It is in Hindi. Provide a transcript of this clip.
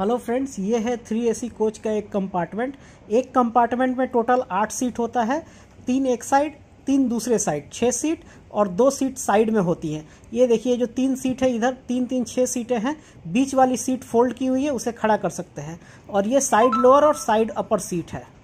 हेलो फ्रेंड्स ये है थ्री एसी कोच का एक कंपार्टमेंट एक कंपार्टमेंट में टोटल आठ सीट होता है तीन एक साइड तीन दूसरे साइड छः सीट और दो सीट साइड में होती हैं ये देखिए जो तीन सीट है इधर तीन तीन छः सीटें हैं बीच वाली सीट फोल्ड की हुई है उसे खड़ा कर सकते हैं और ये साइड लोअर और साइड अपर सीट है